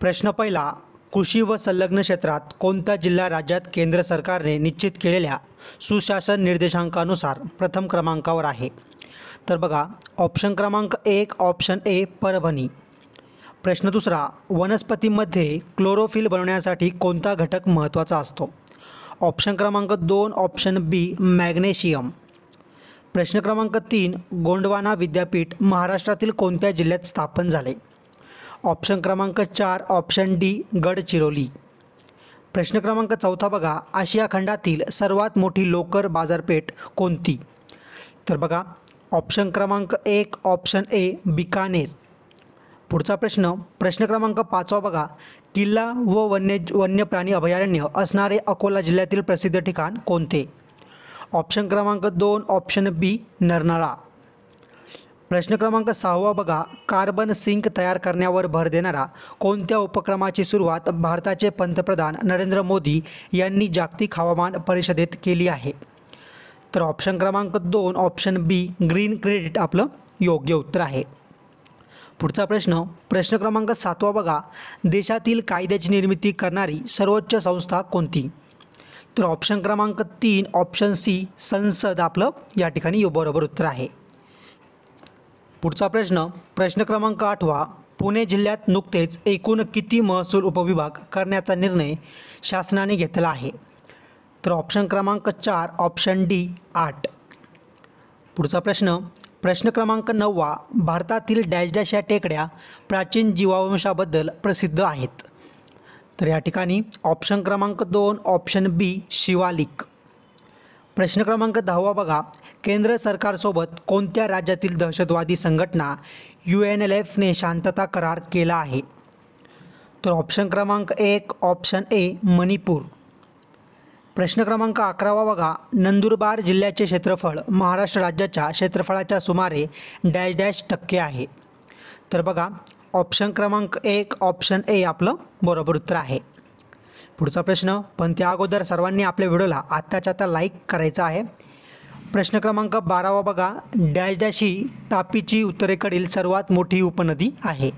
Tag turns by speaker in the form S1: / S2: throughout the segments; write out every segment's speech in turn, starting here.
S1: प्रश्न पहिला कृषी व संलग्न क्षेत्रात कोणता जिल्हा राज्यात केंद्र सरकारने निश्चित केलेल्या सुशासन निर्देशांकानुसार प्रथम क्रमांकावर आहे तर बघा ऑप्शन क्रमांक एक ऑप्शन ए परभणी प्रश्न दुसरा वनस्पतीमध्ये क्लोरोफिल बनवण्यासाठी कोणता घटक महत्त्वाचा असतो ऑप्शन क्रमांक दोन ऑप्शन बी मॅग्नेशियम प्रश्न क्रमांक तीन गोंडवाना विद्यापीठ महाराष्ट्रातील कोणत्या जिल्ह्यात स्थापन झाले ऑप्शन क्रमांक चार ऑप्शन डी गडचिरोली प्रश्न क्रमांक चौथा बघा आशिया खंडातील सर्वात मोठी लोकर बाजारपेठ कोणती तर बघा ऑप्शन क्रमांक एक ऑप्शन ए बिकानेर पुढचा प्रश्न प्रश्न क्रमांक पाचवा बघा किल्ला व वन्य प्राणी अभयारण्य असणारे अकोला जिल्ह्यातील प्रसिद्ध ठिकाण कोणते ऑप्शन क्रमांक दोन ऑप्शन बी नरनाळा प्रश्न क्रमांक सहावा बघा कार्बन सिंक तयार करण्यावर भर देणारा कोणत्या उपक्रमाची सुरुवात भारताचे पंतप्रधान नरेंद्र मोदी यांनी जागतिक हवामान परिषदेत केली आहे तर ऑप्शन क्रमांक दोन ऑप्शन बी ग्रीन क्रेडिट आपलं योग्य उत्तर आहे पुढचा प्रश्न प्रश्न क्रमांक सातवा बघा देशातील कायद्याची निर्मिती करणारी सर्वोच्च संस्था कोणती तर ऑप्शन क्रमांक तीन ऑप्शन सी संसद आपलं या ठिकाणी बरोबर उत्तर आहे पुढचा प्रश्न प्रश्न क्रमांक आठवा पुणे जिल्ह्यात नुकतेच एकूण किती महसूल उपविभाग करण्याचा निर्णय शासनाने घेतला आहे तर ऑप्शन क्रमांक चार ऑप्शन डी आठ पुढचा प्रश्न प्रश्न क्रमांक नववा भारतातील डॅश डॅश या टेकड्या प्राचीन जीवावंशाबद्दल प्रसिद्ध आहेत तर या ठिकाणी ऑप्शन क्रमांक दोन ऑप्शन बी शिवालिक प्रश्न क्रमांक दहावा बघा केंद्र सरकारसोबत कोणत्या राज्यातील दहशतवादी संघटना यू एन एल एफने शांतता करार केला आहे तर ऑप्शन क्रमांक एक ऑप्शन ए मणिपूर प्रश्न क्रमांक अकरावा बघा नंदुरबार जिल्ह्याचे क्षेत्रफळ महाराष्ट्र राज्याच्या क्षेत्रफळाच्या सुमारे डॅश डॅश टक्के आहे तर बघा ऑप्शन क्रमांक एक ऑप्शन ए आपलं बरोबर उत्तर आहे पुढचा प्रश्न पण त्या अगोदर सर्वांनी आपल्या व्हिडिओला आत्ताच्या आता लाईक करायचा आहे प्रश्न क्रमांक बारावा बघा डॅश डॅश ही तापीची उत्तरेकडील सर्वात मोठी उपनदी आहे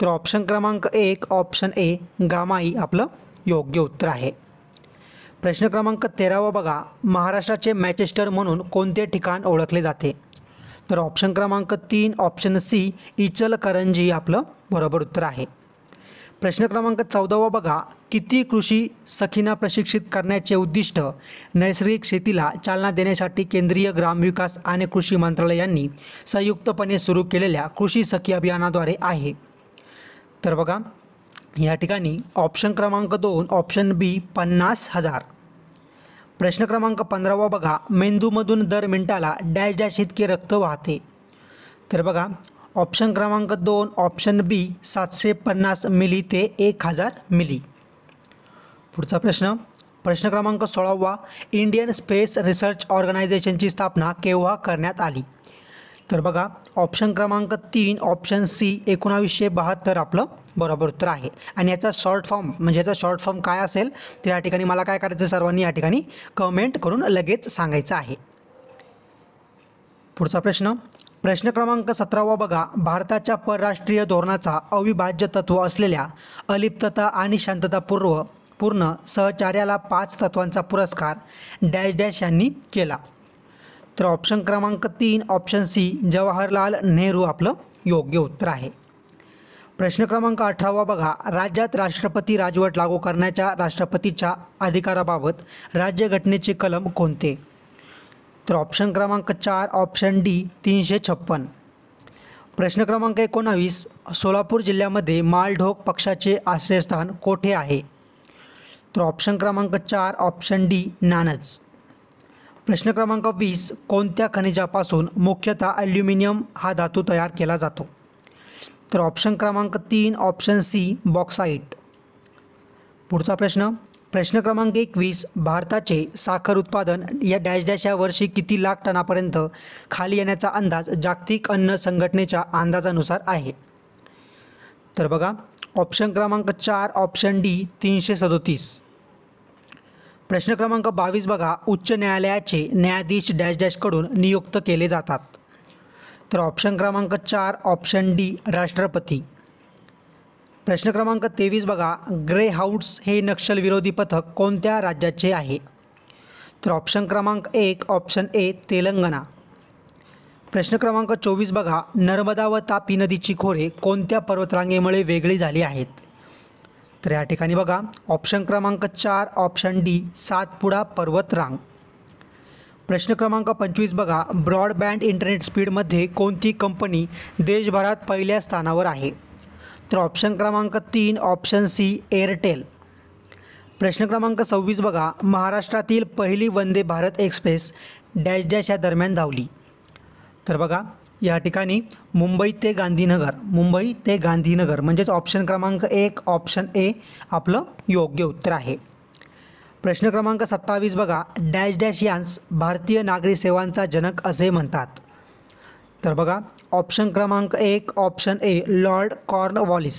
S1: तर ऑप्शन क्रमांक एक ऑप्शन ए गामाई आपलं योग्य उत्तर आहे प्रश्न क्रमांक तेरावा बघा महाराष्ट्राचे मॅचेस्टर म्हणून कोणते ठिकाण ओळखले जाते तर ऑप्शन क्रमांक तीन ऑप्शन सी इचलकरंजी आपलं बरोबर उत्तर आहे प्रश्न क्रमांक चौदावा बघा किती कृषी सखीना प्रशिक्षित करण्याचे उद्दिष्ट नैसर्गिक शेतीला चालना देण्यासाठी केंद्रीय ग्रामविकास आणि कृषी मंत्रालय यांनी संयुक्तपणे सुरू केलेल्या कृषी सखी अभियानाद्वारे आहे तर बघा या ठिकाणी ऑप्शन क्रमांक दोन ऑप्शन बी पन्नास हजार प्रश्न क्रमांक पंधरावा बघा मेंदूमधून दर मिनटाला डॅश डॅश इतके रक्त वाहते तर बघा ऑप्शन क्रमांक दोन ऑप्शन बी सातशे पन्नास मिली ते एक हजार मिली पुढचा प्रश्न प्रश्न क्रमांक सोळावा इंडियन स्पेस रिसर्च ऑर्गनायझेशनची स्थापना केव्हा करण्यात आली तर बघा ऑप्शन क्रमांक तीन ऑप्शन सी एकोणावीसशे बहात्तर आपलं बरोबर उत्तर आहे आणि याचा शॉर्ट फॉर्म म्हणजे याचा शॉर्ट फॉर्म काय असेल तर या ठिकाणी मला काय करायचं सर्वांनी या ठिकाणी कमेंट करून लगेच सांगायचं आहे पुढचा प्रश्न प्रश्न क्रमांक सतरावा बघा भारताच्या परराष्ट्रीय धोरणाचा अविभाज्य तत्त्व असलेल्या अलिप्तता आणि शांततापूर्व पूर्ण सहचार्याला पाच तत्वांचा पुरस्कार डॅश डॅश यांनी केला तर ऑप्शन क्रमांक तीन ऑप्शन सी जवाहरलाल नेहरू आपलं योग्य उत्तर आहे प्रश्न क्रमांक अठरावा बघा राज्यात राष्ट्रपती राजवट लागू करण्याच्या राष्ट्रपतीच्या अधिकाराबाबत राज्यघटनेचे कलम कोणते तर ऑप्शन क्रमांक चार ऑप्शन डी तीनशे छप्पन प्रश्न क्रमांक एकोणावीस सोलापूर जिल्ह्यामध्ये मालढोक पक्षाचे आश्रयस्थान कोठे आहे तर ऑप्शन क्रमांक चार ऑप्शन डी नानज प्रश्न क्रमांक वीस कोणत्या खनिजापासून मुख्यतः ॲल्युमिनियम हा धातू तयार केला जातो तर ऑप्शन क्रमांक तीन ऑप्शन सी बॉक्साईट पुढचा प्रश्न प्रश्न क्रमांक एकवीस भारताचे साखर उत्पादन या डॅश डॅश या वर्षी किती लाख टनापर्यंत खाली येण्याचा अंदाज जागतिक अन्न संघटनेच्या अंदाजानुसार आहे तर बघा ऑप्शन क्रमांक चार ऑप्शन डी तीनशे सदोतीस प्रश्न क्रमांक बावीस बघा उच्च न्यायालयाचे न्यायाधीश डॅश डॅशकडून नियुक्त केले जातात तर ऑप्शन क्रमांक चार ऑप्शन डी राष्ट्रपती प्रश्न क्रमांक तेवीस बघा ग्रे हाऊट्स हे नक्षलविरोधी पथक कोणत्या राज्याचे आहे तर ऑप्शन क्रमांक एक ऑप्शन ए तेलंगणा प्रश्न क्रमांक चोवीस बघा नर्मदा व तापी नदीची खोरे कोणत्या पर्वतरांगेमुळे वेगळी झाली आहेत तर या ठिकाणी बघा ऑप्शन क्रमांक चार ऑप्शन डी सातपुडा पर्वतरांग प्रश्न क्रमांक पंचवीस बघा ब्रॉडबँड इंटरनेट स्पीडमध्ये कोणती कंपनी देशभरात पहिल्या स्थानावर आहे तर ऑप्शन क्रमांक तीन ऑप्शन सी एअरटेल प्रश्न क्रमांक सव्वीस बघा महाराष्ट्रातील पहिली Vande Bharat express dash dash या दरम्यान धावली तर बघा या ठिकाणी मुंबई ते गांधीनगर मुंबई ते गांधीनगर म्हणजेच ऑप्शन क्रमांक एक ऑप्शन ए आपलं योग्य उत्तर आहे प्रश्न क्रमांक सत्तावीस बघा डॅश डॅश यांस भारतीय नागरी सेवांचा जनक असे म्हणतात तर बघा ऑप्शन क्रमांक एक ऑप्शन ए लॉर्ड कॉर्नवॉलिस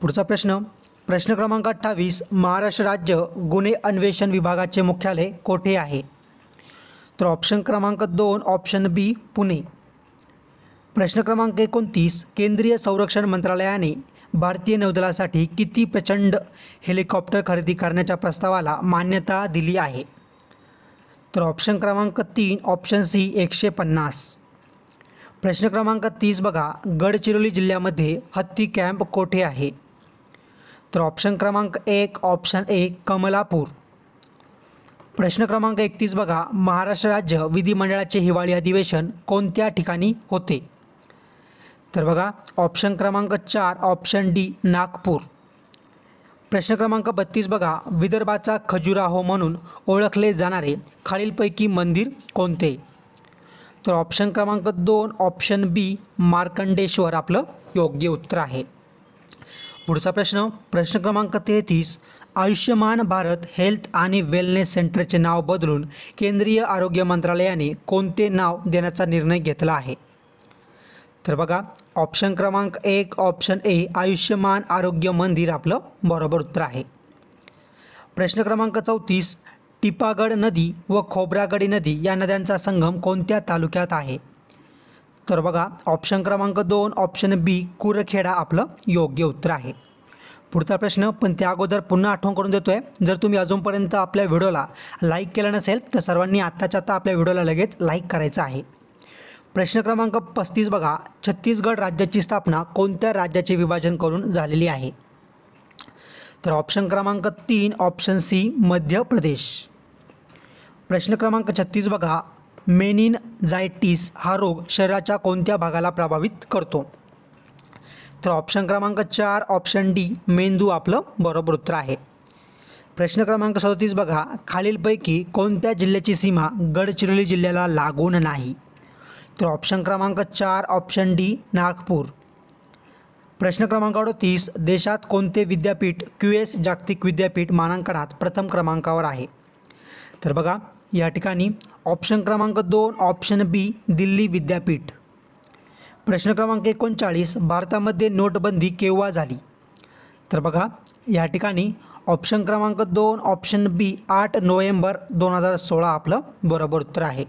S1: पुढचा प्रश्न प्रश्न क्रमांक अठ्ठावीस महाराष्ट्र राज्य गुन्हे अन्वेषण विभागाचे मुख्यालय कोठे आहे तर ऑप्शन क्रमांक दोन ऑप्शन बी पुणे प्रश्न क्रमांक एकोणतीस केंद्रीय संरक्षण मंत्रालयाने भारतीय नौदलासाठी किती प्रचंड हेलिकॉप्टर खरेदी करण्याच्या प्रस्तावाला मान्यता दिली आहे तर ऑप्शन क्रमांक तीन ऑप्शन सी एकशे पन्नास प्रश्न क्रमांक तीस बघा गडचिरोली जिल्ह्यामध्ये हत्ती कॅम्प कोठे आहे तर ऑप्शन क्रमांक एक ऑप्शन ए कमलापूर प्रश्न क्रमांक एकतीस बघा महाराष्ट्र राज्य विधिमंडळाचे हिवाळी अधिवेशन कोणत्या ठिकाणी होते तर बघा ऑप्शन क्रमांक चार ऑप्शन डी नागपूर प्रश्न क्रमांक बत्तीस बघा विदर्भाचा खजुराहो म्हणून ओळखले जाणारे खालीलपैकी मंदिर कोणते तर ऑप्शन क्रमांक दोन ऑप्शन बी मार्कंडेश्वर आपलं योग्य उत्तर आहे पुढचा प्रश्न प्रश्न क्रमांक तेहतीस आयुष्यमान भारत हेल्थ आणि वेलनेस सेंटरचे नाव बदलून केंद्रीय आरोग्य मंत्रालयाने कोणते नाव देण्याचा निर्णय घेतला आहे तर बघा ऑप्शन क्रमांक एक ऑप्शन ए आयुष्यमान आरोग्य मंदिर आपलं बरोबर उत्तर आहे प्रश्न क्रमांक चौतीस टिपागड नदी व खोबरागडी नदी या नद्यांचा संगम कोणत्या तालुक्यात आहे तर बघा ऑप्शन क्रमांक दोन ऑप्शन बी कुरखेडा आपलं योग्य उत्तर आहे पुढचा प्रश्न पण त्या अगोदर पुन्हा आठवण करून देतो आहे जर तुम्ही अजूनपर्यंत आपल्या व्हिडिओला लाईक केला नसेल तर सर्वांनी आत्ताच्या आत्ता आपल्या व्हिडिओला लगेच लाईक करायचं आहे प्रश्न क्रमांक पस्तीस बघा छत्तीसगड राज्याची स्थापना कोणत्या राज्याचे विभाजन करून झालेली आहे तर ऑप्शन क्रमांक तीन ऑप्शन सी मध्य प्रदेश प्रश्न क्रमांक छत्तीस बघा मेनिन जायटीस हा रोग शरीराच्या कोणत्या भागाला प्रभावित करतो तर ऑप्शन क्रमांक चार ऑप्शन डी मेंदू आपलं बरोबर उत्तर आहे प्रश्न क्रमांक सदतीस बघा खालीलपैकी कोणत्या जिल्ह्याची सीमा गडचिरोली जिल्ह्याला लागून नाही तर ऑप्शन क्रमांक चार ऑप्शन डी नागपूर प्रश्न क्रमांक अडतीस देशात कोणते विद्यापीठ क्यू एस जागतिक विद्यापीठ मानांकनात प्रथम क्रमांकावर आहे तर बघा या ठिकाणी ऑप्शन क्रमांक दोन ऑप्शन बी दिल्ली विद्यापीठ प्रश्न क्रमांक एकोणचाळीस भारतामध्ये नोटबंदी केव्हा झाली तर बघा या ठिकाणी ऑप्शन क्रमांक दोन ऑप्शन बी आठ नोव्हेंबर दोन हजार सोळा आपलं बरोबर उत्तर आहे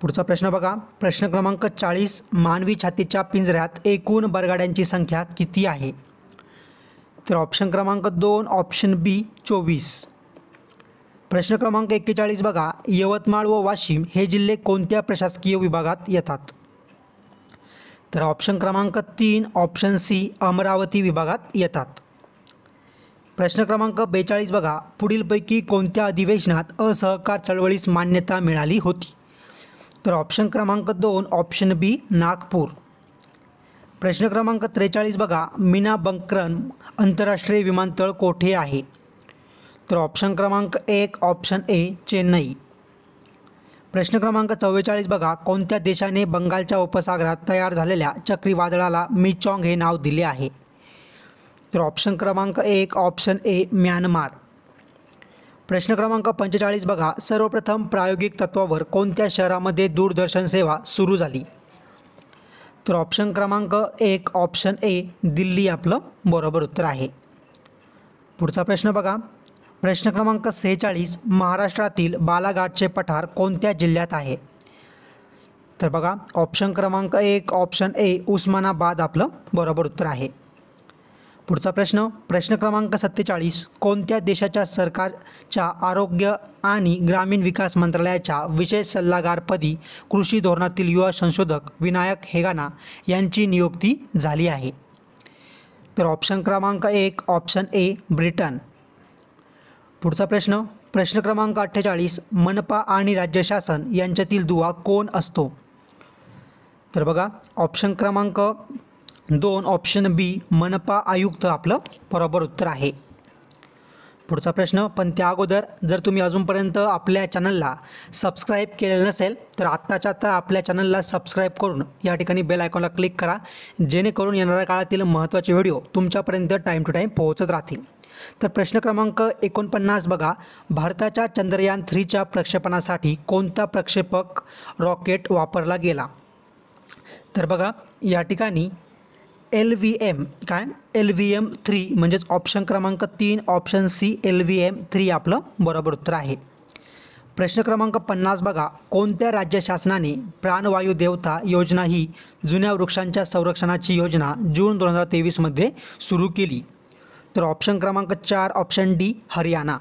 S1: पुढचा प्रश्न बघा प्रश्न क्रमांक चाळीस मानवी छातीच्या पिंजऱ्यात एकूण बरगाड्यांची संख्या किती आहे तर ऑप्शन क्रमांक दोन ऑप्शन बी चोवीस प्रश्न क्रमांक एक्केचाळीस बघा यवतमाळ व वाशिम हे जिल्हे कोणत्या प्रशासकीय विभागात येतात तर ऑप्शन क्रमांक तीन ऑप्शन सी अमरावती विभागात येतात प्रश्न क्रमांक बेचाळीस बघा पुढीलपैकी कोणत्या अधिवेशनात असहकार चळवळीस मान्यता मिळाली होती तर ऑप्शन क्रमांक दोन ऑप्शन बी नागपूर प्रश्न क्रमांक त्रेचाळीस बघा मीना बंकरन आंतरराष्ट्रीय विमानतळ कोठे आहे तर ऑप्शन क्रमांक एक ऑप्शन ए चेन्नई प्रश्न क्रमांक चव्वेचाळीस बघा कोणत्या देशाने बंगालच्या उपसागरात तयार झालेल्या चक्रीवादळाला मिचॉंग हे नाव दिले आहे तर ऑप्शन क्रमांक एक ऑप्शन ए म्यानमार प्रश्न क्रमांक पंचेचाळीस बघा सर्वप्रथम प्रायोगिक तत्वावर कोणत्या शहरामध्ये दूरदर्शन सेवा सुरू झाली तर ऑप्शन क्रमांक एक ऑप्शन ए दिल्ली आपलं बरोबर उत्तर आहे पुढचा प्रश्न बघा प्रश्न क्रमांक सेहेचाळीस महाराष्ट्रातील बालाघाटचे पठार कोणत्या जिल्ह्यात आहे तर बघा ऑप्शन क्रमांक एक ऑप्शन ए उस्मानाबाद आपलं बरोबर उत्तर आहे पुढचा प्रश्न प्रश्न क्रमांक सत्तेचाळीस कोणत्या देशाच्या सरकारच्या आरोग्य आणि ग्रामीण विकास मंत्रालयाच्या विशेष सल्लागारपदी कृषी धोरणातील युवा संशोधक विनायक हेगाना यांची नियुक्ती झाली आहे तर ऑप्शन क्रमांक एक ऑप्शन ए ब्रिटन पुढचा प्रश्न प्रश्न क्रमांक अठ्ठेचाळीस मनपा आणि राज्य शासन यांच्यातील दुवा कोण असतो तर बघा ऑप्शन क्रमांक दोन ऑप्शन बी मनपा आयुक्त आपलं बरोबर उत्तर आहे पुढचा प्रश्न पण त्या अगोदर जर तुम्ही अजूनपर्यंत आपल्या चॅनलला सबस्क्राईब केलेलं नसेल तर आत्ताच्या आत्ता आपल्या चॅनलला सबस्क्राईब करून या ठिकाणी बेल आयकॉनला क्लिक करा जेणेकरून येणाऱ्या काळातील महत्त्वाचे व्हिडिओ तुमच्यापर्यंत टाईम टू टाईम पोहोचत राहतील तर प्रश्न क्रमांक एकोणपन्नास बघा भारताच्या चंद्रयान थ्रीच्या प्रक्षेपणासाठी कोणता प्रक्षेपक रॉकेट वापरला गेला तर बघा या ठिकाणी एल व्ही एम काय एल व्ही एम थ्री म्हणजेच ऑप्शन क्रमांक तीन option C L V M three आपलं बरोबर उत्तर आहे प्रश्न क्रमांक पन्नास बघा कोणत्या राज्य शासनाने प्राणवायू देवता योजना ही जुन्या वृक्षांच्या संरक्षणाची योजना जून दोन हजार तेवीसमध्ये सुरू केली तर ऑप्शन क्रमांक चार ऑप्शन डी हरियाणा